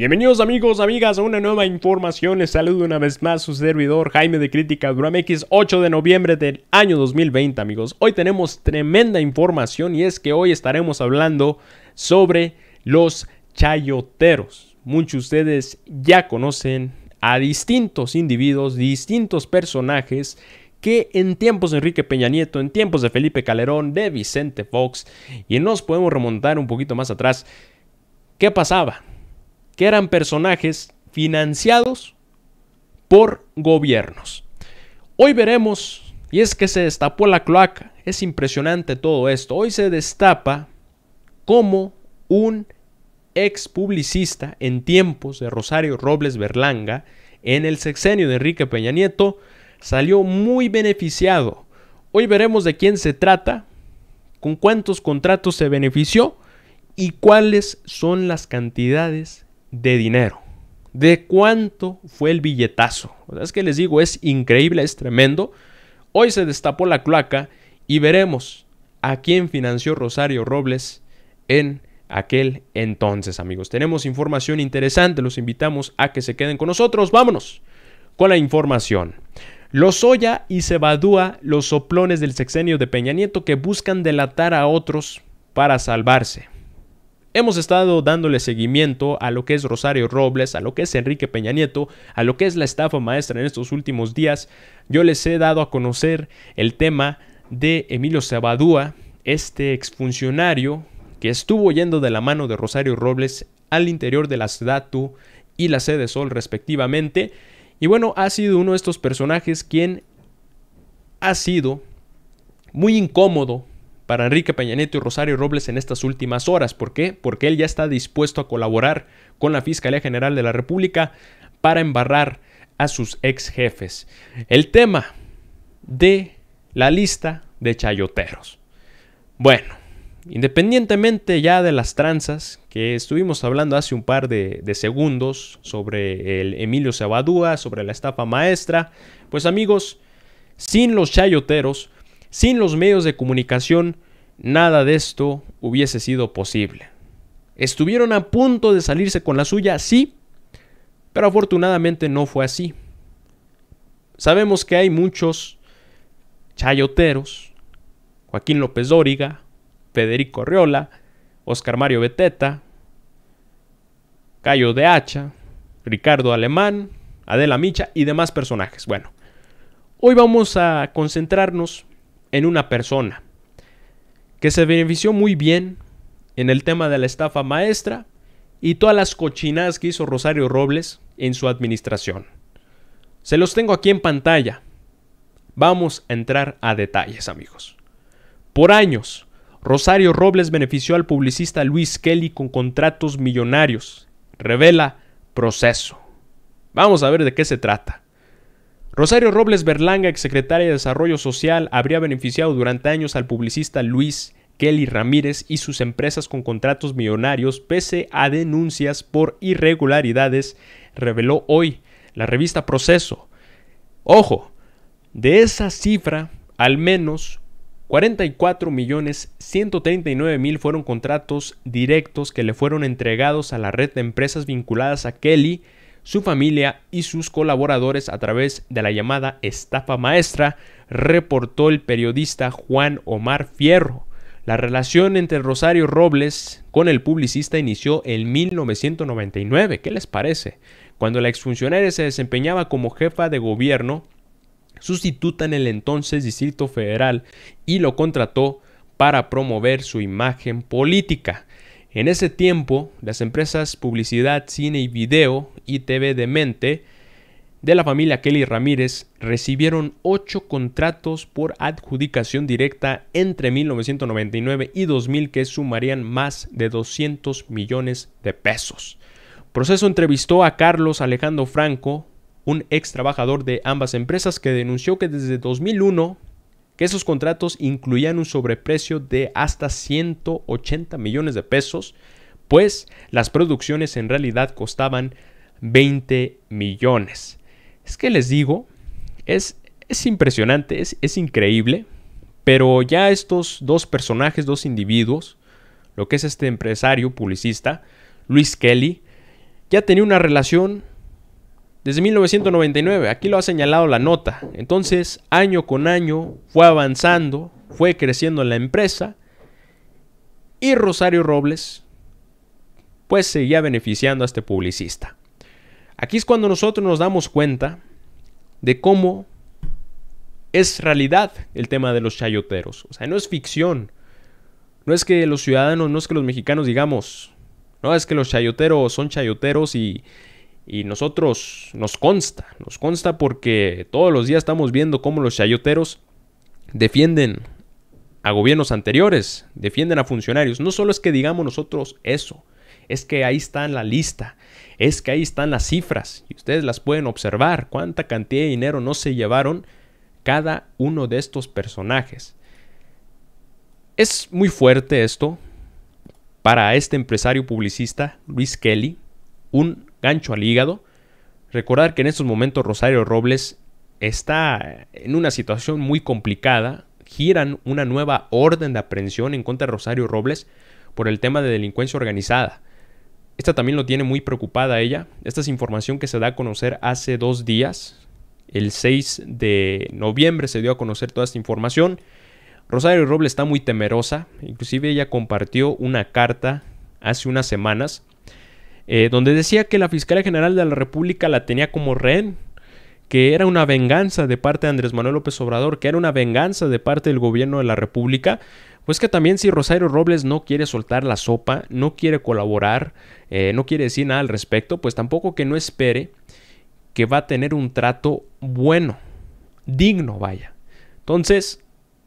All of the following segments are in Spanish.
Bienvenidos amigos, amigas a una nueva información. Les saludo una vez más su servidor Jaime de Crítica Duramex 8 de noviembre del año 2020 amigos. Hoy tenemos tremenda información y es que hoy estaremos hablando sobre los chayoteros. Muchos de ustedes ya conocen a distintos individuos, distintos personajes que en tiempos de Enrique Peña Nieto, en tiempos de Felipe Calderón, de Vicente Fox, y nos podemos remontar un poquito más atrás, ¿qué pasaba? que eran personajes financiados por gobiernos. Hoy veremos, y es que se destapó la cloaca, es impresionante todo esto, hoy se destapa como un ex publicista en tiempos de Rosario Robles Berlanga, en el sexenio de Enrique Peña Nieto, salió muy beneficiado. Hoy veremos de quién se trata, con cuántos contratos se benefició y cuáles son las cantidades de dinero. De cuánto fue el billetazo. es que les digo, es increíble, es tremendo. Hoy se destapó la cloaca y veremos a quién financió Rosario Robles en aquel entonces, amigos. Tenemos información interesante, los invitamos a que se queden con nosotros. Vámonos con la información. los olla y Sebadúa, los soplones del sexenio de Peña Nieto que buscan delatar a otros para salvarse. Hemos estado dándole seguimiento a lo que es Rosario Robles, a lo que es Enrique Peña Nieto, a lo que es la estafa maestra en estos últimos días. Yo les he dado a conocer el tema de Emilio Sabadúa, este exfuncionario que estuvo yendo de la mano de Rosario Robles al interior de la SEDATU y la Sede Sol respectivamente. Y bueno, ha sido uno de estos personajes quien ha sido muy incómodo para Enrique Peña Nieto y Rosario Robles en estas últimas horas. ¿Por qué? Porque él ya está dispuesto a colaborar con la Fiscalía General de la República para embarrar a sus ex jefes. El tema de la lista de chayoteros. Bueno, independientemente ya de las tranzas que estuvimos hablando hace un par de, segundos sobre el Emilio Sabadúa, sobre la estafa maestra, pues amigos, sin los chayoteros, sin los medios de comunicación, nada de esto hubiese sido posible. Estuvieron a punto de salirse con la suya, sí, pero afortunadamente no fue así. Sabemos que hay muchos chayoteros, Joaquín López Dóriga, Federico Riola, Oscar Mario Beteta, Cayo de Hacha, Ricardo Alemán, Adela Micha y demás personajes. Bueno, hoy vamos a concentrarnos en una persona, que se benefició muy bien en el tema de la estafa maestra y todas las cochinadas que hizo Rosario Robles en su administración. Se los tengo aquí en pantalla. Vamos a entrar a detalles, amigos. Por años, Rosario Robles benefició al publicista Luis Kelly con contratos millonarios. Revela proceso. Vamos a ver de qué se trata. Rosario Robles Berlanga, exsecretaria de Desarrollo Social, habría beneficiado durante años al publicista Luis Kelly Ramírez y sus empresas con contratos millonarios pese a denuncias por irregularidades, reveló hoy la revista Proceso. Ojo, de esa cifra, al menos 44 millones 139 mil fueron contratos directos que le fueron entregados a la red de empresas vinculadas a Kelly su familia y sus colaboradores a través de la llamada estafa maestra, reportó el periodista Juan Omar Fierro. La relación entre Rosario Robles con el publicista inició en 1999, ¿qué les parece? Cuando la exfuncionaria se desempeñaba como jefa de gobierno sustituta en el entonces Distrito Federal y lo contrató para promover su imagen política. En ese tiempo, las empresas Publicidad, Cine y Video y TV de Mente de la familia Kelly Ramírez recibieron ocho contratos por adjudicación directa entre 1999 y 2000 que sumarían más de 200 millones de pesos. Proceso entrevistó a Carlos Alejandro Franco, un ex trabajador de ambas empresas que denunció que desde 2001 que esos contratos incluían un sobreprecio de hasta 180 millones de pesos, pues las producciones en realidad costaban 20 millones. Es que les digo, es, es impresionante, es, es increíble, pero ya estos dos personajes, dos individuos, lo que es este empresario publicista, Luis Kelly, ya tenía una relación desde 1999, aquí lo ha señalado la nota. Entonces, año con año fue avanzando, fue creciendo la empresa y Rosario Robles pues seguía beneficiando a este publicista. Aquí es cuando nosotros nos damos cuenta de cómo es realidad el tema de los chayoteros. O sea, no es ficción. No es que los ciudadanos, no es que los mexicanos digamos, no es que los chayoteros son chayoteros y, nosotros nos consta, nos consta porque todos los días estamos viendo cómo los chayoteros defienden a gobiernos anteriores, defienden a funcionarios. No solo es que digamos nosotros eso, es que ahí está en la lista, es que ahí están las cifras y ustedes las pueden observar, cuánta cantidad de dinero no se llevaron cada uno de estos personajes. Es muy fuerte esto para este empresario publicista, Luis Kelly, un gancho al hígado. Recordar que en estos momentos Rosario Robles está en una situación muy complicada. Giran una nueva orden de aprehensión en contra de Rosario Robles por el tema de delincuencia organizada. Esta también lo tiene muy preocupada ella. Esta es información que se da a conocer hace dos días. El 6 de noviembre se dio a conocer toda esta información. Rosario Robles está muy temerosa. Inclusive ella compartió una carta hace unas semanas eh, donde decía que la Fiscalía General de la República la tenía como rehén, que era una venganza de parte de Andrés Manuel López Obrador, que era una venganza de parte del gobierno de la República pues que también si Rosario Robles no quiere soltar la sopa, no quiere colaborar, eh, no quiere decir nada al respecto, pues tampoco que no espere que va a tener un trato bueno, digno, vaya. Entonces,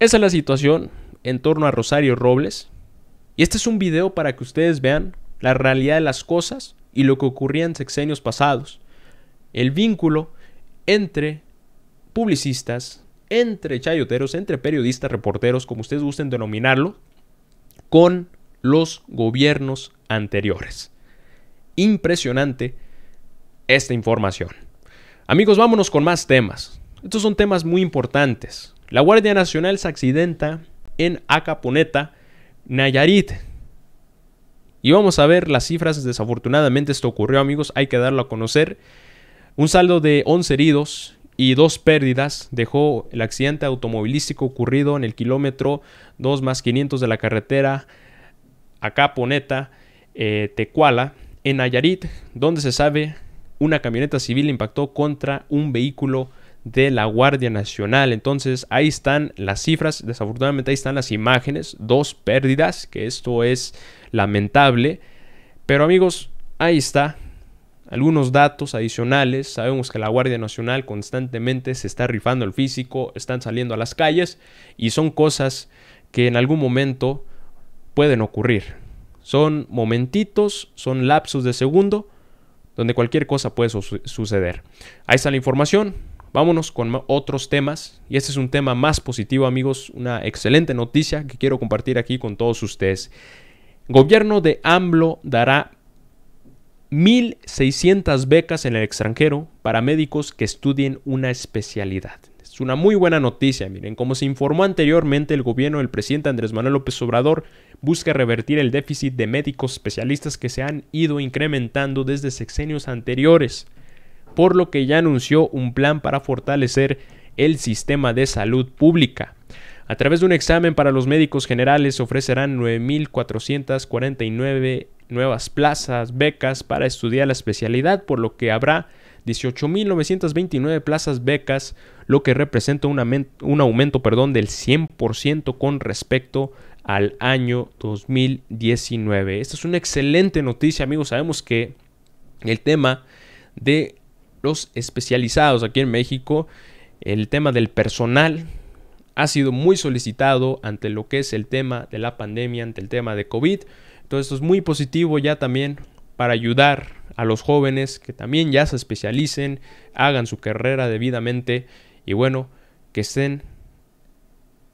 esa es la situación en torno a Rosario Robles. Y este es un video para que ustedes vean la realidad de las cosas y lo que ocurría en sexenios pasados. El vínculo entre publicistas, entre chayoteros, entre periodistas, reporteros, como ustedes gusten denominarlo, con los gobiernos anteriores. Impresionante esta información. Amigos, vámonos con más temas. Estos son temas muy importantes. La Guardia Nacional se accidenta en Acaponeta, Nayarit. Y vamos a ver las cifras. Desafortunadamente esto ocurrió, amigos. Hay que darlo a conocer. Un saldo de 11 heridos y dos pérdidas dejó el accidente automovilístico ocurrido en el kilómetro 2 más 500 de la carretera Acaponeta, eh, Tecuala, en Nayarit, donde se sabe una camioneta civil impactó contra un vehículo de la Guardia Nacional. Entonces ahí están las cifras, desafortunadamente ahí están las imágenes, dos pérdidas, que esto es lamentable. Pero amigos, ahí está, algunos datos adicionales, sabemos que la Guardia Nacional constantemente se está rifando el físico, están saliendo a las calles y son cosas que en algún momento pueden ocurrir. Son momentitos, son lapsos de segundo donde cualquier cosa puede suceder. Ahí está la información. Vámonos con otros temas. Y este es un tema más positivo, amigos. Una excelente noticia que quiero compartir aquí con todos ustedes. Gobierno de AMLO dará 1.600 becas en el extranjero para médicos que estudien una especialidad. Es una muy buena noticia, miren, como se informó anteriormente, el gobierno del presidente Andrés Manuel López Obrador busca revertir el déficit de médicos especialistas que se han ido incrementando desde sexenios anteriores, por lo que ya anunció un plan para fortalecer el sistema de salud pública. A través de un examen para los médicos generales ofrecerán 9.449 nuevas plazas, becas para estudiar la especialidad, por lo que habrá 18.929 plazas becas, lo que representa un, aumento, un aumento perdón, del 100% con respecto al año 2019. Esta es una excelente noticia, amigos. Sabemos que el tema de los especializados aquí en México, el tema del personal, ha sido muy solicitado ante lo que es el tema de la pandemia, ante el tema de COVID esto es muy positivo ya también para ayudar a los jóvenes que también ya se especialicen, hagan su carrera debidamente y bueno, que estén,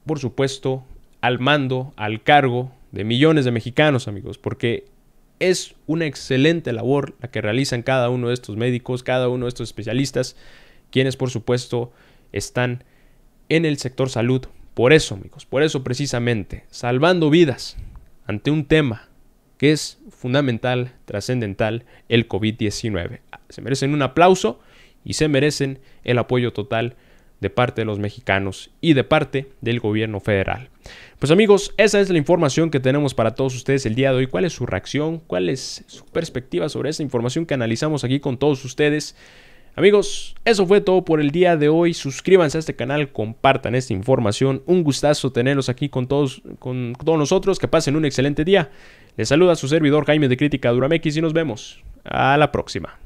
por supuesto, al mando, al cargo de millones de mexicanos, amigos, porque es una excelente labor la que realizan cada uno de estos médicos, cada uno de estos especialistas, quienes por supuesto están en el sector salud. Por eso, amigos, por eso precisamente, salvando vidas ante un tema que es fundamental, trascendental, el COVID-19. Se merecen un aplauso y se merecen el apoyo total de parte de los mexicanos y de parte del gobierno federal. Pues amigos, esa es la información que tenemos para todos ustedes el día de hoy. ¿Cuál es su reacción? ¿Cuál es su perspectiva sobre esa información que analizamos aquí con todos ustedes? Amigos, eso fue todo por el día de hoy. Suscríbanse a este canal, compartan esta información. Un gustazo tenerlos aquí con todos, con todos nosotros. Que pasen un excelente día. Les saluda su servidor Jaime de Crítica Duramex y nos vemos a la próxima.